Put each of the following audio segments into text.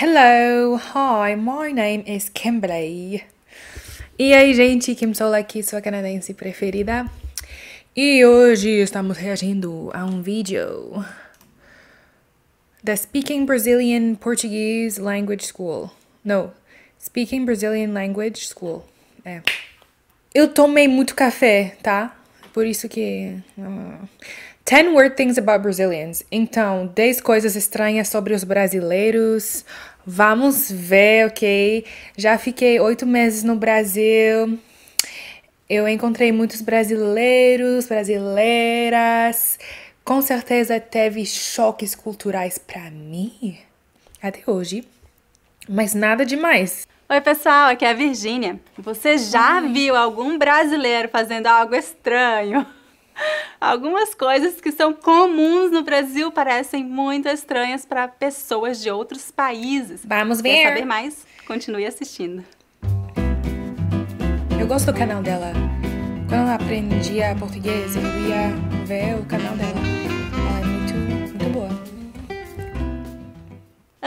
Hello, hi, my name is Kimberly. E aí, gente, Kim Sol aqui, sua canadense preferida. E hoje estamos reagindo a um vídeo da Speaking Brazilian Portuguese Language School. No, Speaking Brazilian Language School. É. Eu tomei muito café, tá? Por isso que. Uh, 10 Weird Things About Brazilians. Então, 10 coisas estranhas sobre os brasileiros. Vamos ver, ok? Já fiquei oito meses no Brasil. Eu encontrei muitos brasileiros, brasileiras. Com certeza teve choques culturais para mim até hoje, mas nada demais. Oi, pessoal, aqui é a Virgínia. Você já Ai. viu algum brasileiro fazendo algo estranho? Algumas coisas que são comuns no Brasil parecem muito estranhas para pessoas de outros países. Vamos ver. Quer saber mais? Continue assistindo. Eu gosto do canal dela. Quando eu aprendia português, eu ia ver o canal dela.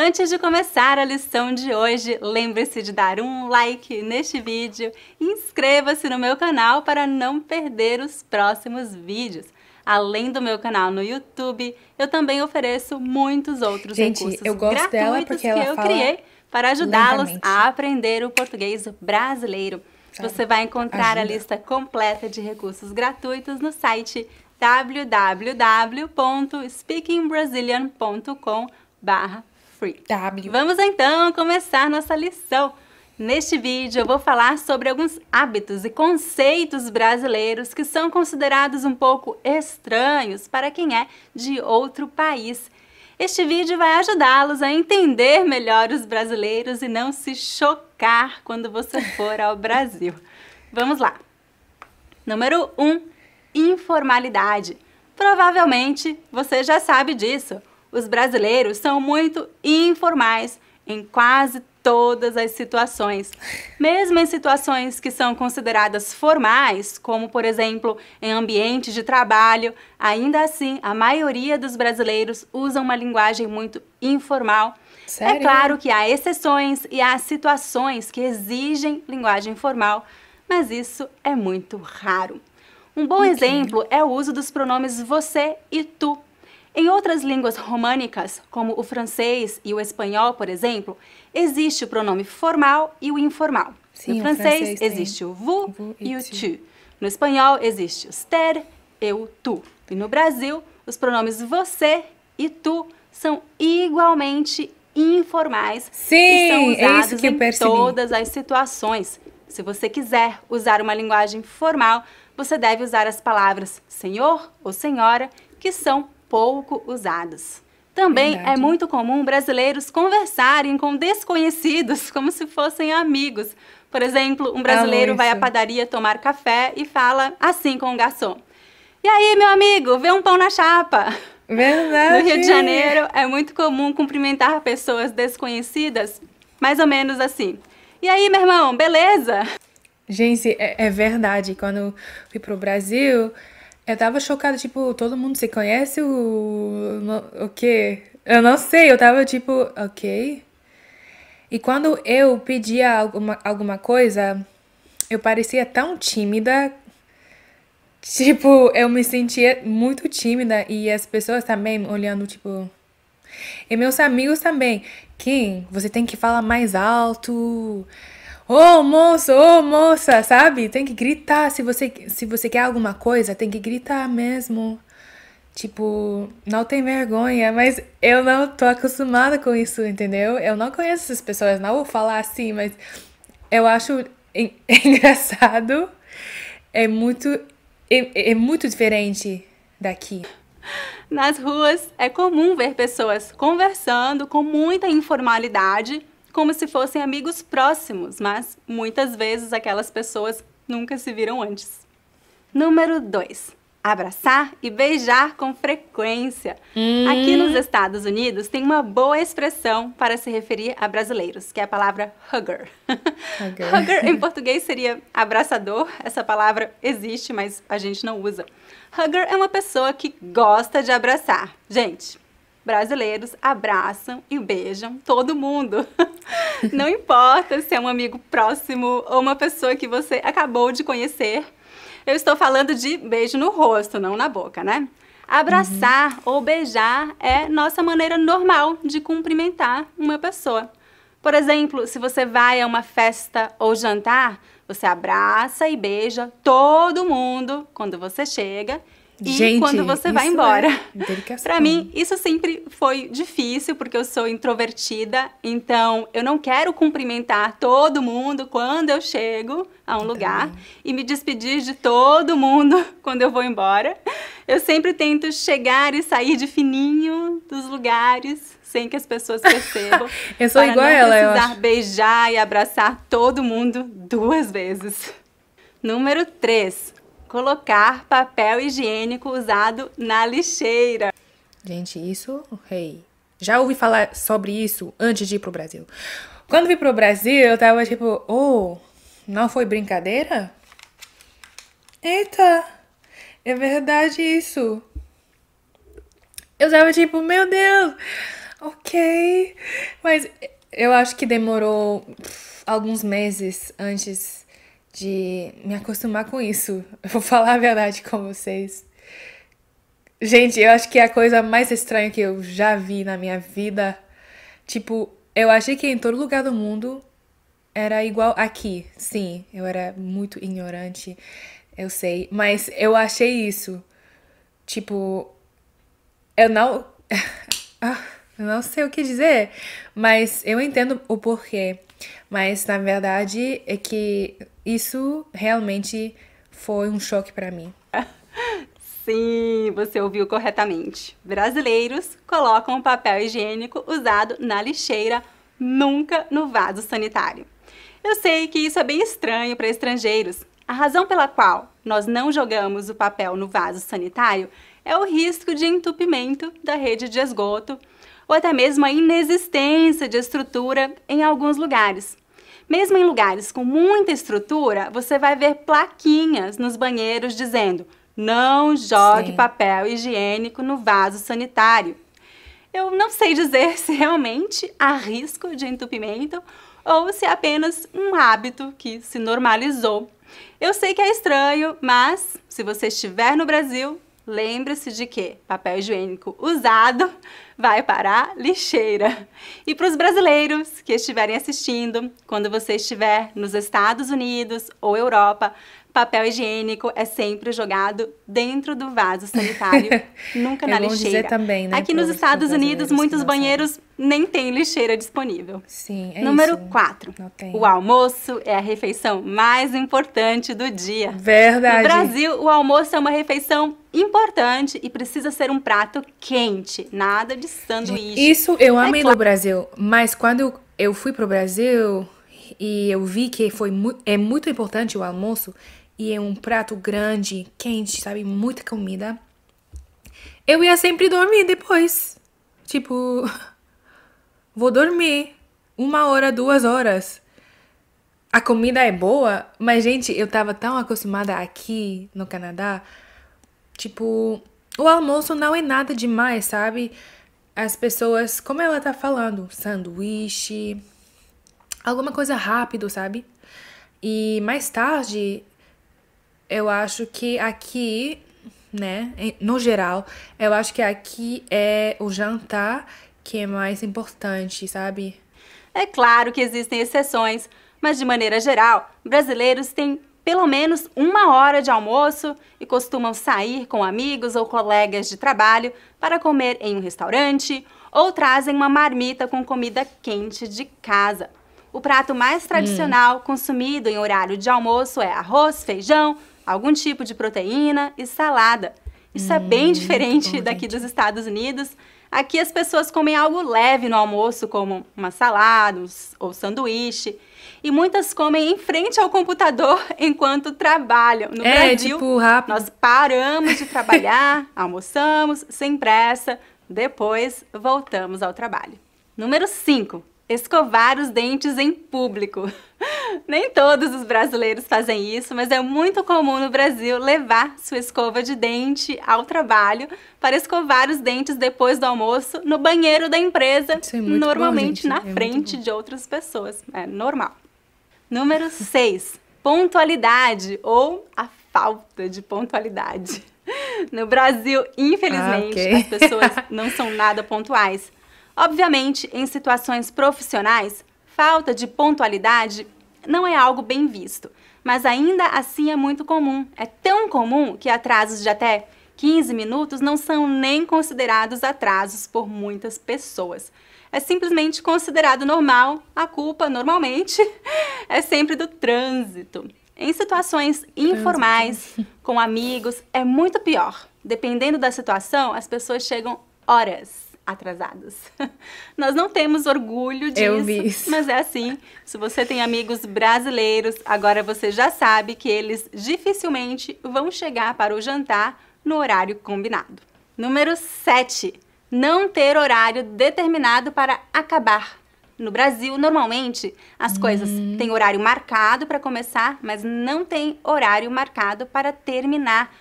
Antes de começar a lição de hoje, lembre-se de dar um like neste vídeo e inscreva-se no meu canal para não perder os próximos vídeos. Além do meu canal no YouTube, eu também ofereço muitos outros Gente, recursos eu gosto gratuitos que eu criei para ajudá-los a aprender o português brasileiro. Sabe? Você vai encontrar Ajuda. a lista completa de recursos gratuitos no site www.speakingbrasilian.com.br Free. W. Vamos então começar nossa lição. Neste vídeo eu vou falar sobre alguns hábitos e conceitos brasileiros que são considerados um pouco estranhos para quem é de outro país. Este vídeo vai ajudá-los a entender melhor os brasileiros e não se chocar quando você for ao Brasil. Vamos lá! Número 1: um, informalidade. Provavelmente você já sabe disso os brasileiros são muito informais em quase todas as situações, mesmo em situações que são consideradas formais, como por exemplo em ambientes de trabalho, ainda assim a maioria dos brasileiros usa uma linguagem muito informal. É Sério? É claro que há exceções e há situações que exigem linguagem formal, mas isso é muito raro. Um bom okay. exemplo é o uso dos pronomes você e tu em outras línguas românicas, como o francês e o espanhol, por exemplo, existe o pronome formal e o informal. Sim, no francês, francês existe o vous, vous e o tu. No espanhol existe o ter e o tu. E no Brasil, os pronomes você e tu são igualmente informais Sim, e é são usados é em todas as situações. Se você quiser usar uma linguagem formal, você deve usar as palavras senhor ou senhora, que são pouco usados. Também é Verdade. é muito comum brasileiros conversarem com desconhecidos como se fossem amigos. Por exemplo, um brasileiro é vai à padaria tomar café e fala assim com o garçom: E aí, meu amigo, vê um pão na chapa. Verdade. No Rio de Janeiro é muito comum cumprimentar pessoas desconhecidas, mais ou menos assim. E aí, meu irmão, beleza? Gente, é, é verdade. Quando fui pro Brasil, eu tava chocada, tipo, todo mundo se conhece? O, o quê? Eu não sei, eu tava tipo, ok. E quando eu pedia alguma, alguma coisa, eu parecia tão tímida. Tipo, eu me sentia muito tímida e as pessoas também olhando, tipo. E meus amigos também. Kim, você tem que falar mais alto. Ô oh, moço, ô oh, moça, sabe? Tem que gritar. Se você, se você quer alguma coisa, tem que gritar mesmo. Tipo, não tem vergonha, mas eu não tô acostumada com isso, entendeu? Eu não conheço essas pessoas, não vou falar assim, mas eu acho en engraçado. É muito, é, é muito diferente daqui. Nas ruas é comum ver pessoas conversando com muita informalidade como se fossem amigos próximos, mas muitas vezes aquelas pessoas nunca se viram antes. Número 2. Abraçar e beijar com frequência. Hum. Aqui nos Estados Unidos tem uma boa expressão para se referir a brasileiros, que é a palavra hugger. Hugger, hugger em português seria abraçador. Essa palavra existe, mas a gente não usa. Hugger é uma pessoa que gosta de abraçar. Gente, brasileiros abraçam e beijam todo mundo. Não importa se é um amigo próximo ou uma pessoa que você acabou de conhecer. Eu estou falando de beijo no rosto, não na boca, né? Abraçar uhum. ou beijar é nossa maneira normal de cumprimentar uma pessoa. Por exemplo, se você vai a uma festa ou jantar, você abraça e beija todo mundo quando você chega e Gente, quando você vai é embora. É para mim, isso sempre foi difícil, porque eu sou introvertida, então eu não quero cumprimentar todo mundo quando eu chego a um lugar e me despedir de todo mundo quando eu vou embora. Eu sempre tento chegar e sair de fininho dos lugares sem que as pessoas percebam. eu sou igual a ela, eu acho. beijar e abraçar todo mundo duas vezes. Número 3 colocar papel higiênico usado na lixeira. Gente, isso, rei. Hey. Já ouvi falar sobre isso antes de ir pro Brasil. Quando vim pro Brasil, eu tava tipo, oh, não foi brincadeira? Eita, é verdade isso. Eu tava tipo, meu Deus, ok. Mas eu acho que demorou alguns meses antes de me acostumar com isso. Eu vou falar a verdade com vocês. Gente, eu acho que é a coisa mais estranha que eu já vi na minha vida. Tipo, eu achei que em todo lugar do mundo era igual aqui. Sim, eu era muito ignorante, eu sei. Mas eu achei isso. Tipo, eu não. Ah, eu não sei o que dizer, mas eu entendo o porquê. Mas na verdade é que isso realmente foi um choque para mim. Sim, você ouviu corretamente. Brasileiros colocam o papel higiênico usado na lixeira, nunca no vaso sanitário. Eu sei que isso é bem estranho para estrangeiros. A razão pela qual nós não jogamos o papel no vaso sanitário é o risco de entupimento da rede de esgoto ou até mesmo a inexistência de estrutura em alguns lugares. Mesmo em lugares com muita estrutura, você vai ver plaquinhas nos banheiros dizendo: não jogue Sim. papel higiênico no vaso sanitário. Eu não sei dizer se realmente há risco de entupimento ou se é apenas um hábito que se normalizou. Eu sei que é estranho, mas se você estiver no Brasil, lembre-se de que papel higiênico usado vai para a lixeira. E para os brasileiros que estiverem assistindo, quando você estiver nos Estados Unidos ou Europa, papel higiênico é sempre jogado dentro do vaso sanitário, nunca é na é lixeira. Também, né, Aqui nos Estados Unidos, muitos assim. banheiros nem têm lixeira disponível. Sim, é Número 4. O almoço é a refeição mais importante do dia. Verdade. No Brasil, o almoço é uma refeição importante e precisa ser um prato quente, nada de sanduíche. Isso eu é amei é claro. no Brasil, mas quando eu fui pro Brasil e eu vi que foi mu é muito importante o almoço e é um prato grande, quente, sabe, muita comida. Eu ia sempre dormir depois. Tipo, vou dormir uma hora, duas horas. A comida é boa, mas gente, eu tava tão acostumada aqui no Canadá Tipo, o almoço não é nada demais, sabe? As pessoas, como ela tá falando, sanduíche, alguma coisa rápido, sabe? E mais tarde, eu acho que aqui, né, no geral, eu acho que aqui é o jantar que é mais importante, sabe? É claro que existem exceções, mas de maneira geral, brasileiros têm pelo menos uma hora de almoço e costumam sair com amigos ou colegas de trabalho para comer em um restaurante ou trazem uma marmita com comida quente de casa. O prato mais tradicional hum. consumido em horário de almoço é arroz, feijão, algum tipo de proteína e salada. Isso hum, é bem hum, diferente bom, daqui gente. dos Estados Unidos. Aqui as pessoas comem algo leve no almoço, como uma salada ou sanduíche. E muitas comem em frente ao computador enquanto trabalham. No é, Brasil, tipo, nós paramos de trabalhar, almoçamos sem pressa, depois voltamos ao trabalho. Número 5 escovar os dentes em público. Nem todos os brasileiros fazem isso, mas é muito comum no Brasil levar sua escova de dente ao trabalho para escovar os dentes depois do almoço no banheiro da empresa, é normalmente bom, na é frente de outras pessoas. É normal. Número 6. Pontualidade ou a falta de pontualidade. No Brasil, infelizmente, ah, okay. as pessoas não são nada pontuais. Obviamente, em situações profissionais, falta de pontualidade não é algo bem visto, mas ainda assim é muito comum. É tão comum que atrasos de até 15 minutos não são nem considerados atrasos por muitas pessoas. É simplesmente considerado normal, a culpa normalmente é sempre do trânsito. Em situações informais, com amigos, é muito pior. Dependendo da situação, as pessoas chegam horas atrasados. Nós não temos orgulho disso, mas é assim. Se você tem amigos brasileiros, agora você já sabe que eles dificilmente vão chegar para o jantar no horário combinado. Número 7. Não ter horário determinado para acabar. No Brasil, normalmente, as coisas hum. têm horário marcado para começar, mas não tem horário marcado para terminar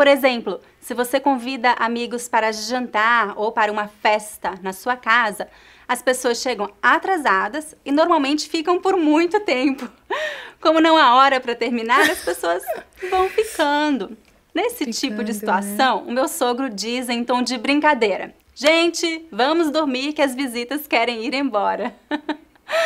por exemplo, se você convida amigos para jantar ou para uma festa na sua casa, as pessoas chegam atrasadas e normalmente ficam por muito tempo. Como não há hora para terminar, as pessoas vão ficando. Nesse ficando, tipo de né? situação, né? o meu sogro diz em tom de brincadeira: Gente, vamos dormir que as visitas querem ir embora.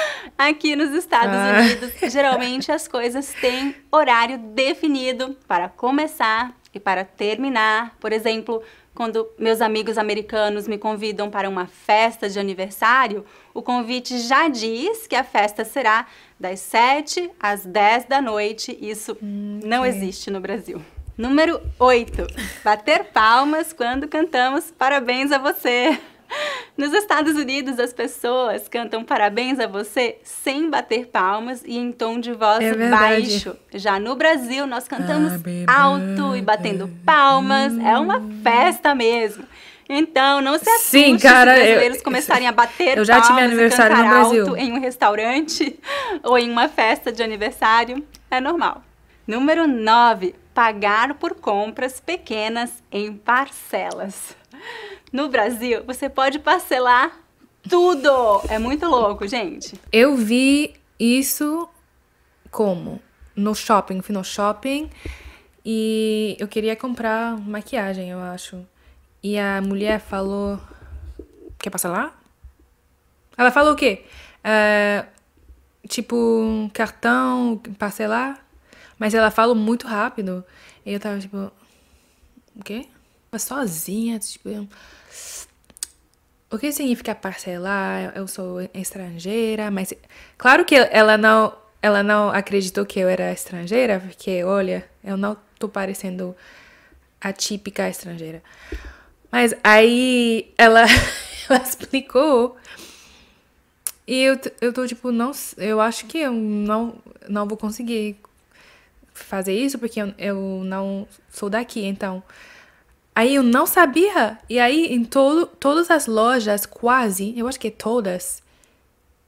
Aqui nos Estados ah. Unidos, geralmente as coisas têm horário definido para começar e para terminar, por exemplo, quando meus amigos americanos me convidam para uma festa de aniversário, o convite já diz que a festa será das 7 às 10 da noite. Isso hum, não sim. existe no Brasil. Número 8. Bater palmas quando cantamos parabéns a você. Nos Estados Unidos, as pessoas cantam parabéns a você sem bater palmas e em tom de voz é baixo. Já no Brasil, nós cantamos tá alto e batendo palmas. É uma festa mesmo. Então, não se assuste Sim, cara, os brasileiros eu, começarem a bater eu já tive aniversário no Brasil. alto em um restaurante ou em uma festa de aniversário. É normal. Número 9. Pagar por compras pequenas em parcelas. No Brasil, você pode parcelar tudo. É muito louco, gente. Eu vi isso como? No shopping, fui no shopping e eu queria comprar maquiagem, eu acho. E a mulher falou: Quer parcelar? Ela falou o quê? Uh, tipo, cartão, parcelar. Mas ela fala muito rápido. E eu tava tipo: O quê? Mas sozinha, tipo. O que significa parcelar? Eu sou estrangeira, mas claro que ela não, ela não acreditou que eu era estrangeira, porque olha, eu não tô parecendo a típica estrangeira. Mas aí ela, ela explicou e eu, eu tô tipo, não, eu acho que eu não, não vou conseguir fazer isso porque eu, eu não sou daqui, então. Aí eu não sabia. E aí em todo, todas as lojas, quase, eu acho que é todas,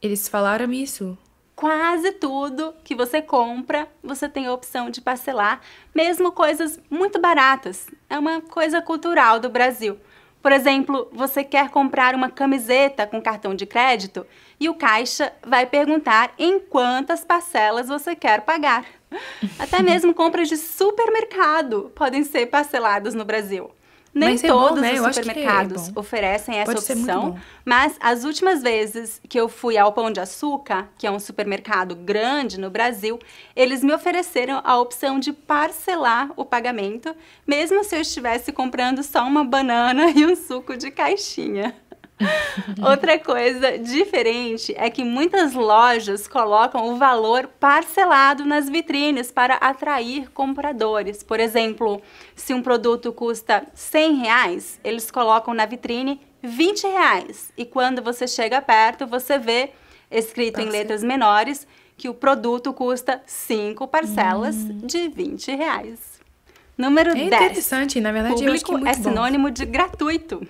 eles falaram isso. Quase tudo que você compra, você tem a opção de parcelar, mesmo coisas muito baratas. É uma coisa cultural do Brasil. Por exemplo, você quer comprar uma camiseta com cartão de crédito e o caixa vai perguntar em quantas parcelas você quer pagar. Até mesmo compras de supermercado podem ser parceladas no Brasil. Nem mas todos é bom, né? os é supermercados é oferecem essa Pode opção. Mas as últimas vezes que eu fui ao Pão de Açúcar, que é um supermercado grande no Brasil, eles me ofereceram a opção de parcelar o pagamento, mesmo se eu estivesse comprando só uma banana e um suco de caixinha. Outra coisa diferente é que muitas lojas colocam o valor parcelado nas vitrines para atrair compradores. Por exemplo, se um produto custa 100 reais, eles colocam na vitrine 20 reais. E quando você chega perto, você vê escrito Parcel. em letras menores que o produto custa 5 parcelas hum. de 20 reais. Número é 10. É interessante, na verdade, Público eu acho que é, é sinônimo bom. de gratuito.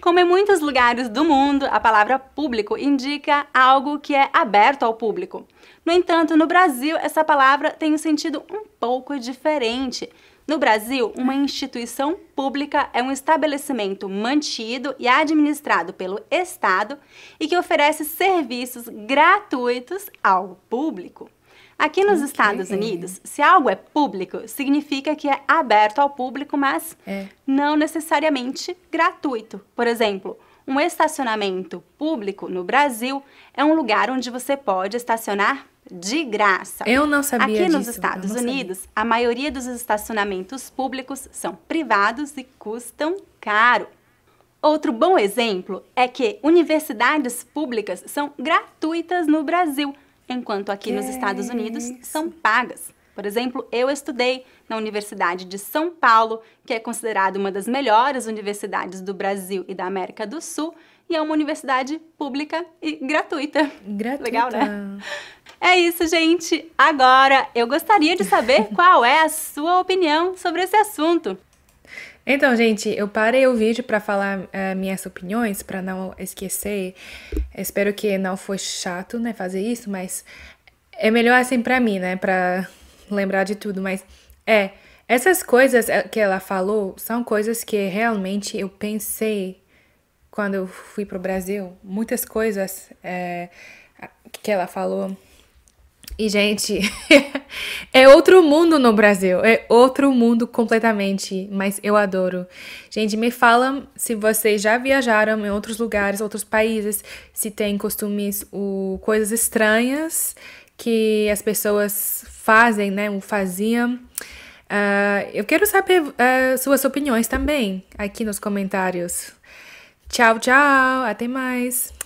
Como em muitos lugares do mundo, a palavra público indica algo que é aberto ao público. No entanto, no Brasil, essa palavra tem um sentido um pouco diferente. No Brasil, uma instituição pública é um estabelecimento mantido e administrado pelo Estado e que oferece serviços gratuitos ao público. Aqui nos okay. Estados Unidos, se algo é público, significa que é aberto ao público, mas é. não necessariamente gratuito. Por exemplo, um estacionamento público no Brasil é um lugar onde você pode estacionar de graça. Eu não sabia Aqui disso, nos Estados Unidos, sabia. a maioria dos estacionamentos públicos são privados e custam caro. Outro bom exemplo é que universidades públicas são gratuitas no Brasil, enquanto aqui que nos Estados Unidos são pagas. Por exemplo, eu estudei na Universidade de São Paulo, que é considerada uma das melhores universidades do Brasil e da América do Sul, e é uma universidade pública e gratuita. Gratuita. Legal, né? É isso, gente. Agora eu gostaria de saber qual é a sua opinião sobre esse assunto. Então, gente, eu parei o vídeo para falar uh, minhas opiniões, para não esquecer. Espero que não foi chato, né, fazer isso, mas é melhor assim para mim, né, para lembrar de tudo, mas é, essas coisas eh, que ela falou são coisas que realmente eu pensei quando eu fui pro Brasil, muitas coisas é, que ela falou e, gente, é outro mundo no Brasil, é outro mundo completamente, mas eu adoro. Gente, me fala se vocês já viajaram em outros lugares, outros países, se tem costumes ou coisas estranhas que as pessoas fazem, né, ou faziam. Uh, eu quero saber uh, suas opiniões também aqui nos comentários. Tchau, tchau, até mais!